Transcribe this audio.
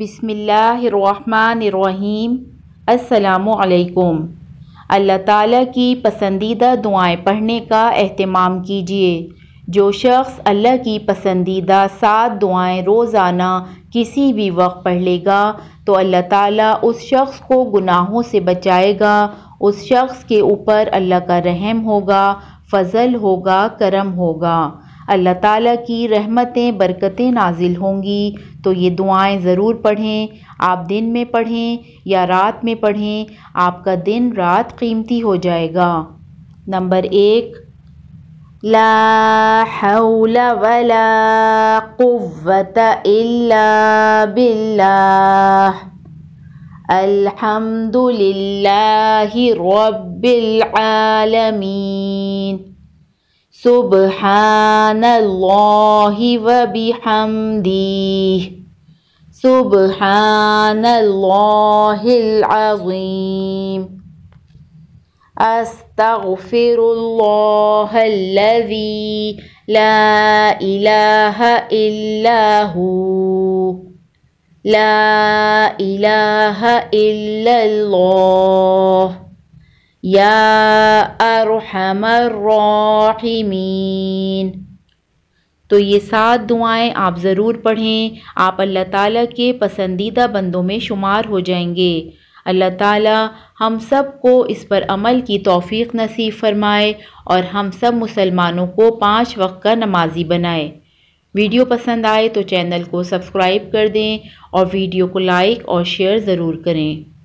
بسم اللہ الرحمن الرحیم السلام علیکم اللہ تعالیٰ کی پسندیدہ دعائیں پڑھنے کا اہتمام کیجیے جو شخص اللہ کی پسندیدہ سات دعائیں روزانہ کسی بھی وقت پڑھ لے گا تو اللہ تعالیٰ اس شخص کو گناہوں سے بچائے گا اس شخص کے اوپر اللہ کا رحم ہوگا فضل ہوگا کرم ہوگا اللہ تعالیٰ کی رحمتیں برکتیں نازل ہوں گی تو یہ دعائیں ضرور پڑھیں آپ دن میں پڑھیں یا رات میں پڑھیں آپ کا دن رات قیمتی ہو جائے گا نمبر ایک لا حول ولا قوة إلا بالله الحمد لله رب العالمين سبحان الله وبحمده سبحان الله العظيم أستغفر الله الذي لا إله إلا هو لا إله إلا الله يا ارحم الراحمین تو یہ سات دعائیں آپ ضرور پڑھیں آپ اللہ تعالیٰ کے پسندیدہ بندوں میں شمار ہو جائیں گے اللہ تعالیٰ ہم سب کو اس پر عمل کی توفیق نصیب فرمائے اور ہم سب مسلمانوں کو پانچ وقت کا نمازی بنائے ویڈیو پسند آئے تو چینل کو سبسکرائب کر دیں اور ویڈیو کو لائک اور شیئر ضرور کریں